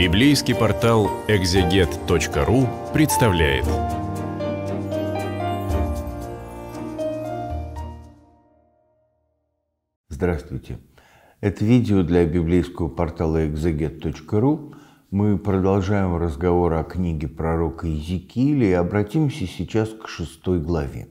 Библейский портал экзегет.ру представляет. Здравствуйте. Это видео для библейского портала экзегет.ру. Мы продолжаем разговор о книге пророка Иезекииля и обратимся сейчас к шестой главе.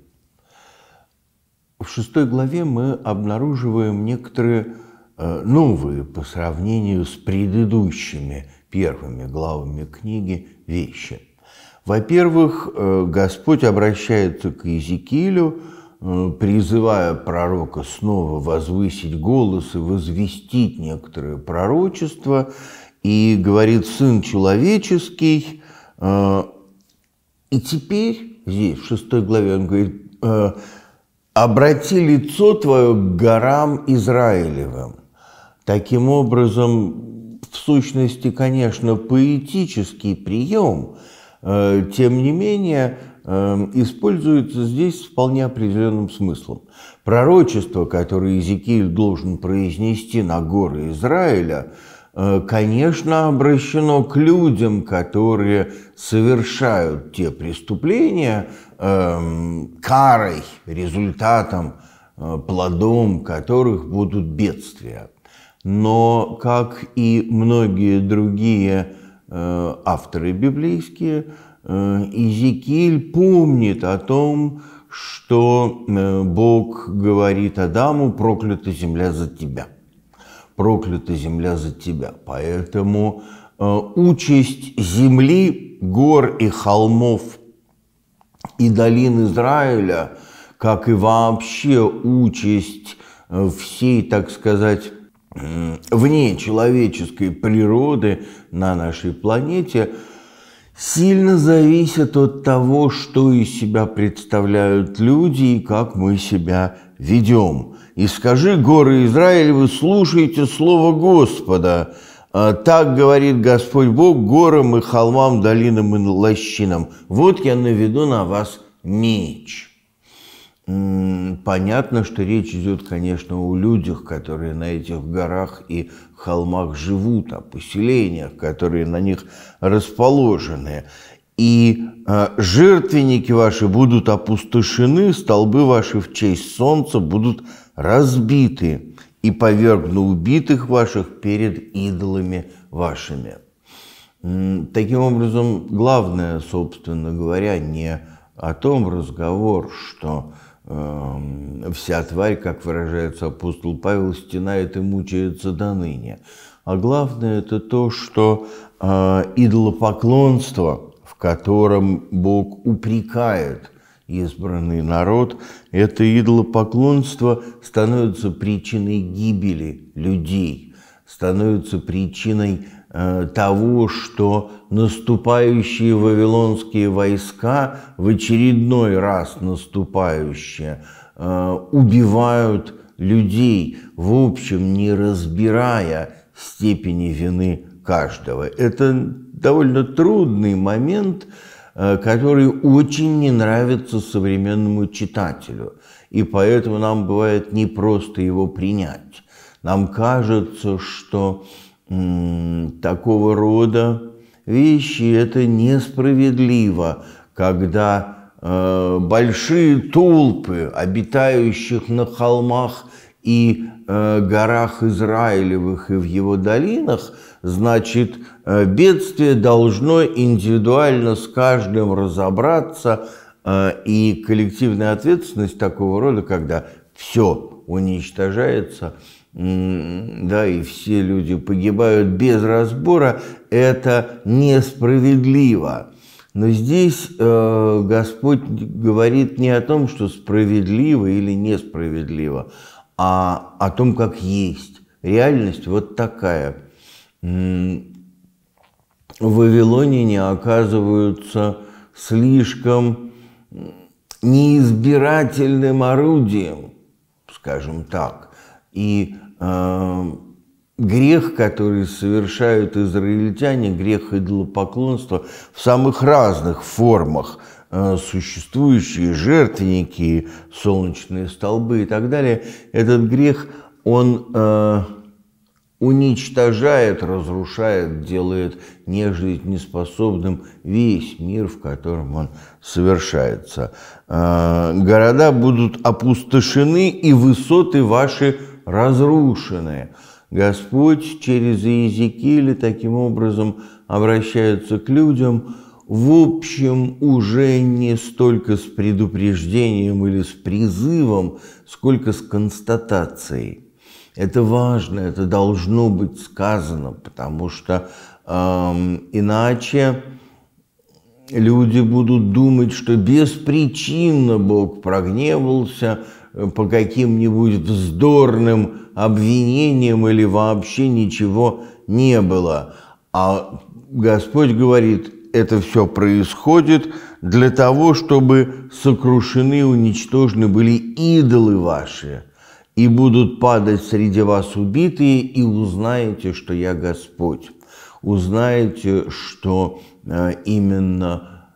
В шестой главе мы обнаруживаем некоторые э, новые по сравнению с предыдущими первыми главами книги вещи. Во-первых, э, Господь обращается к Иезекиилю, э, призывая пророка снова возвысить голос и возвестить некоторые пророчества, и говорит «Сын человеческий». Э, и теперь здесь, в шестой главе, он говорит «Обрати лицо твое к горам Израилевым». Таким образом, в сущности, конечно, поэтический прием, э, тем не менее, э, используется здесь с вполне определенным смыслом. Пророчество, которое Иезекииль должен произнести на горы Израиля, э, конечно, обращено к людям, которые совершают те преступления, эм, карой, результатом, плодом которых будут бедствия но, как и многие другие э, авторы библейские, э, Изекиль помнит о том, что э, Бог говорит Адаму, проклята земля за тебя. Проклята земля за тебя. Поэтому участь земли, гор и холмов и долин Израиля, как и вообще участь всей, так сказать, вне человеческой природы на нашей планете сильно зависят от того, что из себя представляют люди и как мы себя ведем. И скажи, горы вы слушаете слово Господа. А, так говорит Господь Бог горам и холмам, долинам и лощинам. Вот я наведу на вас меч. Понятно, что речь идет, конечно, о людях, которые на этих горах и холмах живут, о поселениях, которые на них расположены. И э, жертвенники ваши будут опустошены, столбы ваши в честь солнца будут разбиты, и повергну убитых ваших перед идолами вашими. Таким образом, главное, собственно говоря, не о том разговор, что Эм, вся тварь, как выражается апостол Павел, стенает и мучается до ныне. А главное это то, что э, идолопоклонство, в котором Бог упрекает избранный народ, это идолопоклонство становится причиной гибели людей, становится причиной Э, того, что наступающие вавилонские войска, в очередной раз наступающие, э, убивают людей, в общем, не разбирая степени вины каждого. Это довольно трудный момент, э, который очень не нравится современному читателю. И поэтому нам бывает непросто его принять. Нам кажется, что такого рода вещи, это несправедливо, когда э, большие толпы обитающих на холмах и э, горах Израилевых и в его долинах, значит, э, бедствие должно индивидуально с каждым разобраться, э, и коллективная ответственность такого рода, когда все уничтожается – да, и все люди погибают без разбора, это несправедливо. Но здесь э, Господь говорит не о том, что справедливо или несправедливо, а о том, как есть. Реальность вот такая. В не оказываются слишком неизбирательным орудием, скажем так. И Э, грех, который совершают израильтяне, грех идолопоклонства в самых разных формах, э, существующие жертвенники, солнечные столбы и так далее, этот грех, он э, уничтожает, разрушает, делает нежить неспособным весь мир, в котором он совершается. Э, города будут опустошены, и высоты ваши – разрушены. Господь через Иезекииля таким образом обращается к людям, в общем, уже не столько с предупреждением или с призывом, сколько с констатацией. Это важно, это должно быть сказано, потому что эм, иначе люди будут думать, что беспричинно Бог прогневался – по каким-нибудь вздорным обвинениям или вообще ничего не было. А Господь говорит, это все происходит для того, чтобы сокрушены уничтожены были идолы ваши, и будут падать среди вас убитые, и узнаете, что я Господь. Узнаете, что э, именно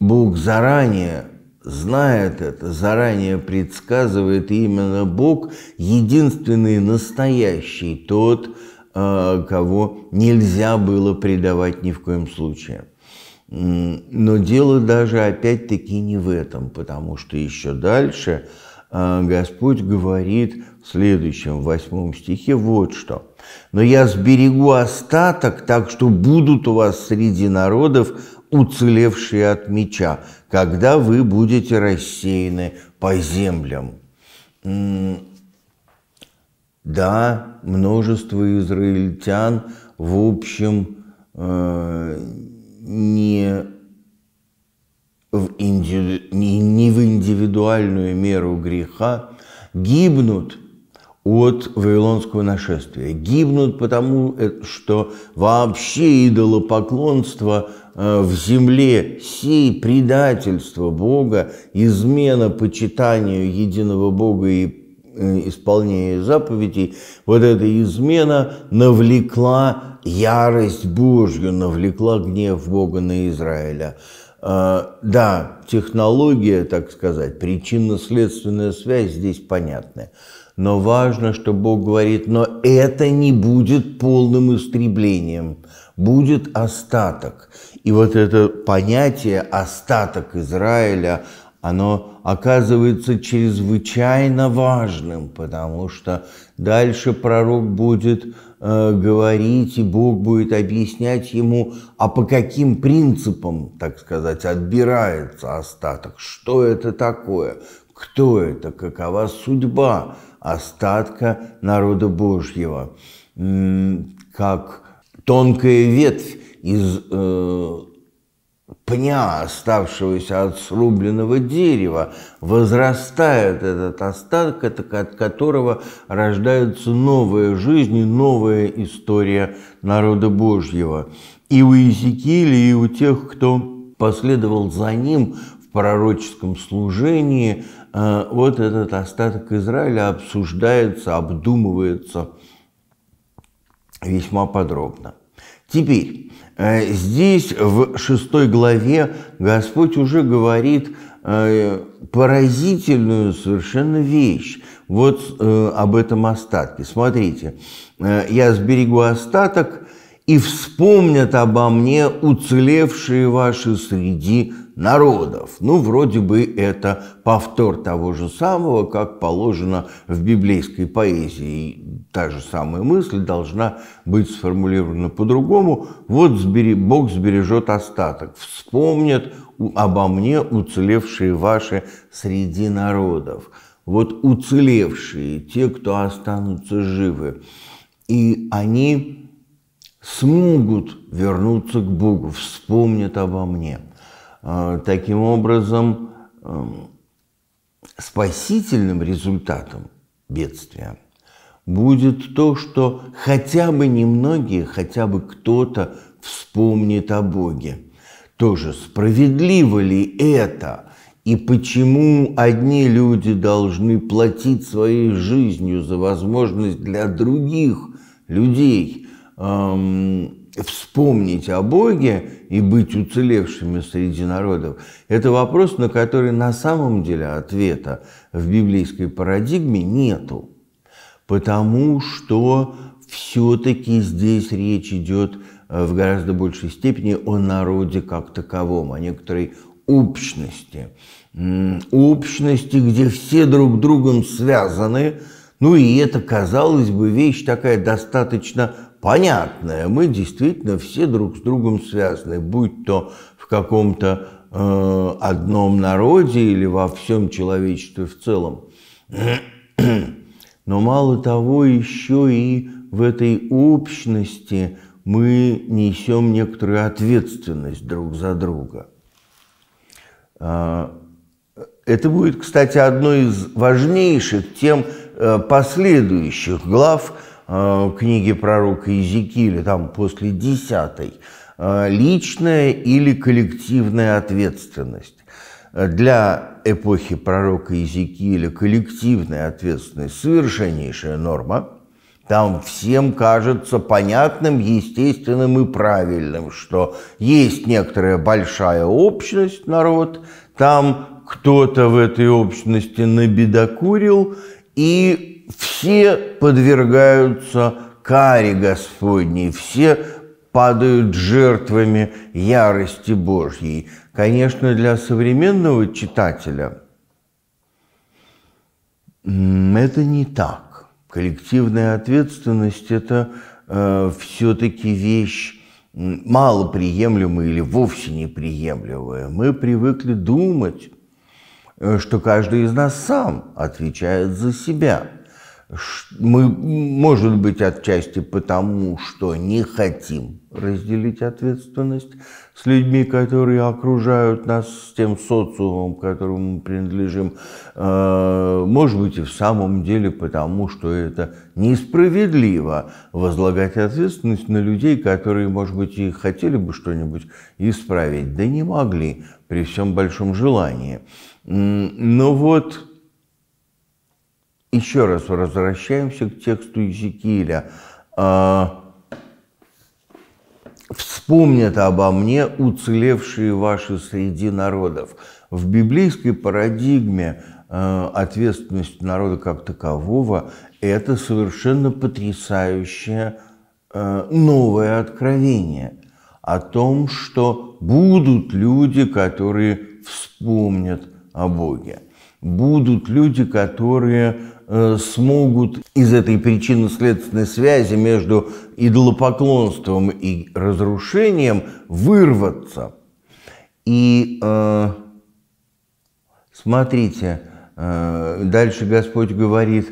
Бог заранее знает это, заранее предсказывает именно Бог, единственный настоящий, тот, э, кого нельзя было предавать ни в коем случае. Но дело даже опять-таки не в этом, потому что еще дальше э, Господь говорит в следующем, восьмом стихе, вот что. «Но я сберегу остаток, так что будут у вас среди народов уцелевшие от меча, когда вы будете рассеяны по землям. Да, множество израильтян, в общем, э, не в, инди... не в индивидуальную меру греха гибнут от вавилонского нашествия. Гибнут потому, э, что вообще идолопоклонство – Э, в земле сей предательство Бога, измена почитанию единого Бога и э, исполнение заповедей, вот эта измена навлекла ярость Божью, навлекла гнев Бога на Израиля. Э, да, технология, так сказать, причинно-следственная связь здесь понятная. Но важно, что Бог говорит, но это не будет полным истреблением, будет остаток. И вот это понятие «остаток Израиля», оно оказывается чрезвычайно важным, потому что дальше пророк будет э, говорить, и Бог будет объяснять ему, а по каким принципам, так сказать, отбирается остаток, что это такое, кто это, какова судьба остатка народа Божьего, как тонкая ветвь из э, пня, оставшегося от срубленного дерева, возрастает этот остаток, от которого рождаются новая жизнь и новая история народа Божьего. И у Иезекииля, и у тех, кто последовал за ним в пророческом служении – а, вот этот остаток Израиля обсуждается, обдумывается весьма подробно. Теперь, э, здесь в шестой главе Господь уже говорит э, поразительную совершенно вещь вот э, об этом остатке. Смотрите, «Я сберегу остаток, и вспомнят обо мне уцелевшие ваши среди народов. Ну, вроде бы это повтор того же самого, как положено в библейской поэзии. И та же самая мысль должна быть сформулирована по-другому. Вот сбери, Бог сбережет остаток, вспомнят обо мне уцелевшие ваши среди народов. Вот уцелевшие, те, кто останутся живы. И они смогут вернуться к Богу, вспомнят обо мне. А, таким образом, эм, спасительным результатом бедствия будет то, что хотя бы немногие, хотя бы кто-то вспомнит о Боге. Тоже справедливо ли это? И почему одни люди должны платить своей жизнью за возможность для других людей эм, вспомнить о Боге и быть уцелевшими среди народов, это вопрос, на который на самом деле ответа в библейской парадигме нету. Потому что все-таки здесь речь идет э, в гораздо большей степени о народе как таковом, о некоторой общности. Общности, где все друг другом связаны, ну и это, казалось бы, вещь такая достаточно понятное. Мы действительно все друг с другом связаны, будь то в каком-то э, одном народе или во всем человечестве в целом. Но мало того, еще и в этой общности мы несем некоторую ответственность друг за друга. Э, это будет, кстати, одной из важнейших тем э, последующих глав – Э, книги пророка Иезекииля, там после десятой, э, личная или коллективная ответственность. Для эпохи пророка Иезекииля коллективная ответственность – совершеннейшая норма. Там всем кажется понятным, естественным и правильным, что есть некоторая большая общность, народ, там кто-то в этой общности набедокурил, и все подвергаются каре Господней, все падают жертвами ярости Божьей. Конечно, для современного читателя это не так. Коллективная ответственность – это э, все-таки вещь малоприемлемая или вовсе неприемлемая. Мы привыкли думать, э, что каждый из нас сам отвечает за себя – мы, может быть, отчасти потому, что не хотим разделить ответственность с людьми, которые окружают нас, с тем социумом, которому мы принадлежим. Э, может быть, и в самом деле потому, что это несправедливо возлагать ответственность на людей, которые, может быть, и хотели бы что-нибудь исправить, да не могли при всем большом желании. Но вот еще раз возвращаемся к тексту Иезекииля. А, «Вспомнят обо мне уцелевшие ваши среди народов». В библейской парадигме а, ответственность народа как такового – это совершенно потрясающее а, новое откровение о том, что будут люди, которые вспомнят о Боге будут люди, которые э, смогут из этой причинно-следственной связи между идолопоклонством и разрушением вырваться. И э, смотрите, э, дальше Господь говорит,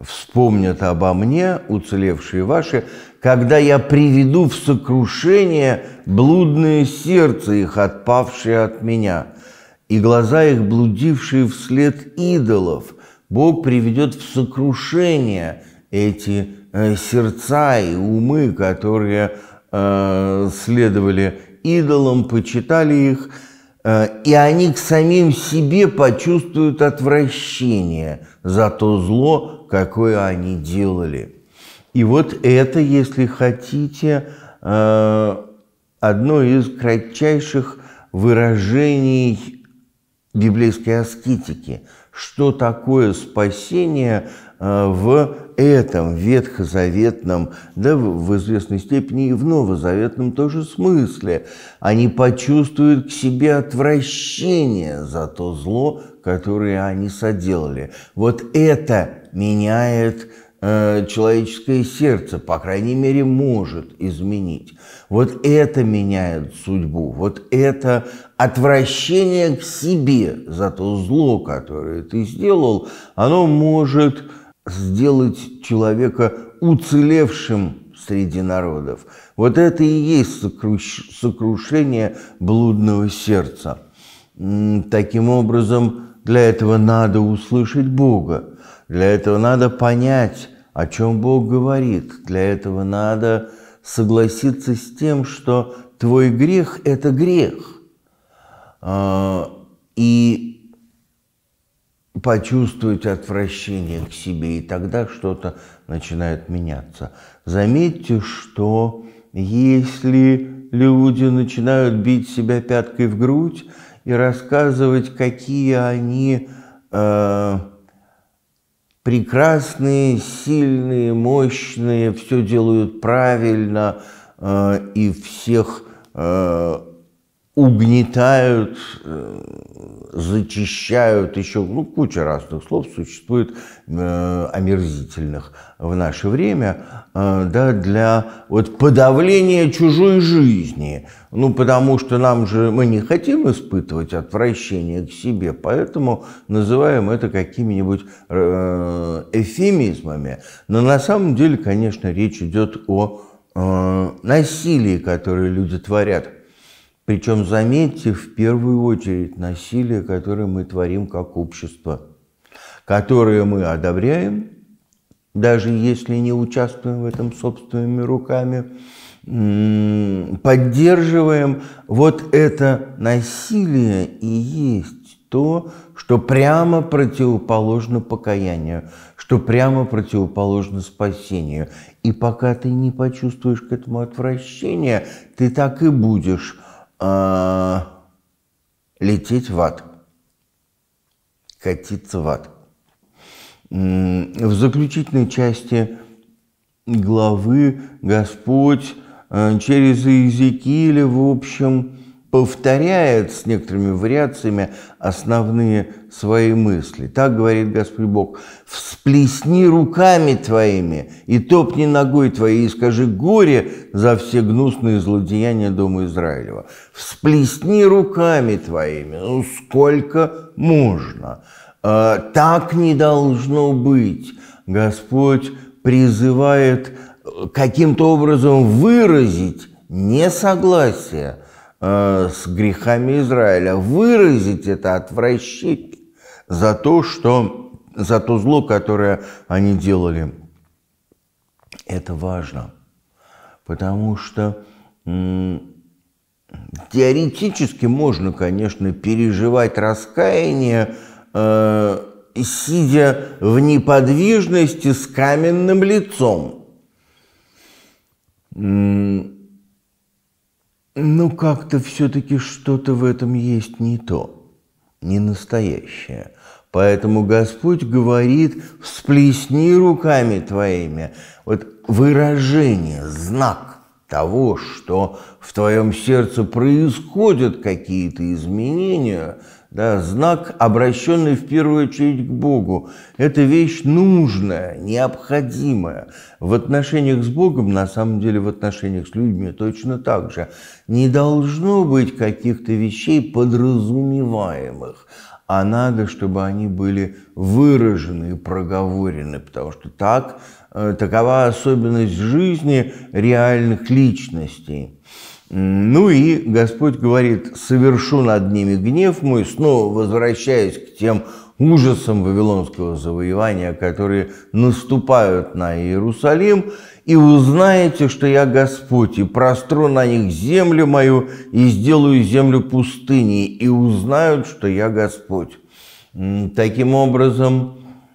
вспомнят обо мне, уцелевшие ваши, когда я приведу в сокрушение блудное сердце их, отпавшее от меня – и глаза их, блудившие вслед идолов, Бог приведет в сокрушение эти э, сердца и умы, которые э, следовали идолам, почитали их, э, и они к самим себе почувствуют отвращение за то зло, какое они делали. И вот это, если хотите, э, одно из кратчайших выражений библейской аскетики, что такое спасение э, в этом ветхозаветном, да, в известной степени и в новозаветном тоже смысле. Они почувствуют к себе отвращение за то зло, которое они соделали. Вот это меняет э, человеческое сердце, по крайней мере, может изменить. Вот это меняет судьбу, вот это отвращение к себе за то зло, которое ты сделал, оно может сделать человека уцелевшим среди народов. Вот это и есть сокрушение блудного сердца. Таким образом, для этого надо услышать Бога, для этого надо понять, о чем Бог говорит, для этого надо согласиться с тем, что твой грех – это грех – а, и почувствовать отвращение к себе, и тогда что-то начинает меняться. Заметьте, что если люди начинают бить себя пяткой в грудь и рассказывать, какие они э, прекрасные, сильные, мощные, все делают правильно э, и всех э, угнетают, э, зачищают, еще ну, куча разных слов существует э, омерзительных в наше время, э, да, для вот подавления чужой жизни. Ну, потому что нам же, мы не хотим испытывать отвращение к себе, поэтому называем это какими-нибудь э, эфемизмами. Но на самом деле, конечно, речь идет о э, насилии, которое люди творят – причем, заметьте, в первую очередь насилие, которое мы творим как общество, которое мы одобряем, даже если не участвуем в этом собственными руками, поддерживаем. Вот это насилие и есть то, что прямо противоположно покаянию, что прямо противоположно спасению. И пока ты не почувствуешь к этому отвращения, ты так и будешь э, лететь в ад, катиться в ад. В заключительной части главы Господь э, через Иезекииля, в общем, повторяет с некоторыми вариациями основные свои мысли. Так говорит Господь Бог, «Всплесни руками твоими и топни ногой твоей, и скажи горе за все гнусные злодеяния Дома Израилева. Всплесни руками твоими, ну сколько можно? А, так не должно быть». Господь призывает э, каким-то образом выразить несогласие – Э, с грехами Израиля, выразить это отвращение за то, что за то зло, которое они делали. Это важно, потому что теоретически можно, конечно, переживать раскаяние, э, сидя в неподвижности с каменным лицом. Ну, как-то все-таки что-то в этом есть не то, не настоящее. Поэтому Господь говорит, всплесни руками твоими. Вот выражение, знак того, что в твоем сердце происходят какие-то изменения – да, знак, обращенный в первую очередь к Богу, это вещь нужная, необходимая. В отношениях с Богом, на самом деле в отношениях с людьми точно так же, не должно быть каких-то вещей подразумеваемых, а надо, чтобы они были выражены и проговорены, потому что так, э, такова особенность жизни реальных личностей. Ну и Господь говорит, совершу над ними гнев мой, снова возвращаясь к тем ужасам вавилонского завоевания, которые наступают на Иерусалим, и узнаете, что я Господь, и простру на них землю мою, и сделаю землю пустыней, и узнают, что я Господь. Таким образом,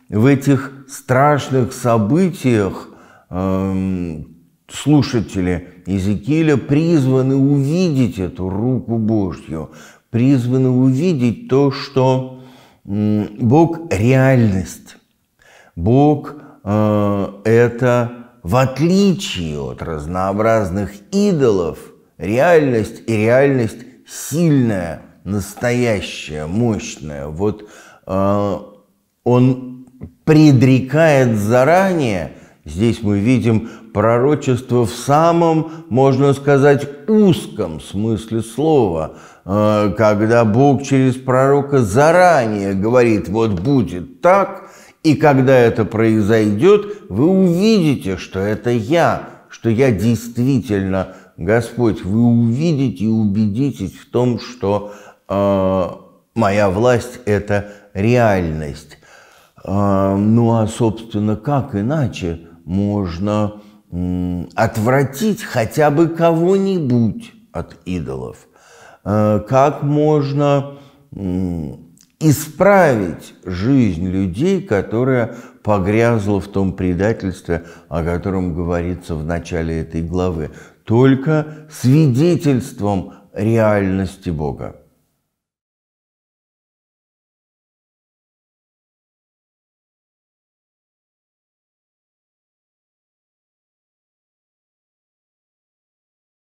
в этих страшных событиях эм, слушатели Иезекииля призваны увидеть эту руку Божью, призваны увидеть то, что Бог – реальность. Бог э, это в отличие от разнообразных идолов, реальность и реальность сильная, настоящая, мощная. Вот э, он предрекает заранее, здесь мы видим пророчество в самом, можно сказать, узком смысле слова, а, когда Бог через пророка заранее говорит, вот будет так, и когда это произойдет, вы увидите, что это я, что я действительно Господь. Вы увидите и убедитесь в том, что э, моя власть – это реальность. Э, ну а, собственно, как иначе можно отвратить хотя бы кого-нибудь от идолов? Э, как можно исправить жизнь людей, которая погрязла в том предательстве, о котором говорится в начале этой главы, только свидетельством реальности Бога.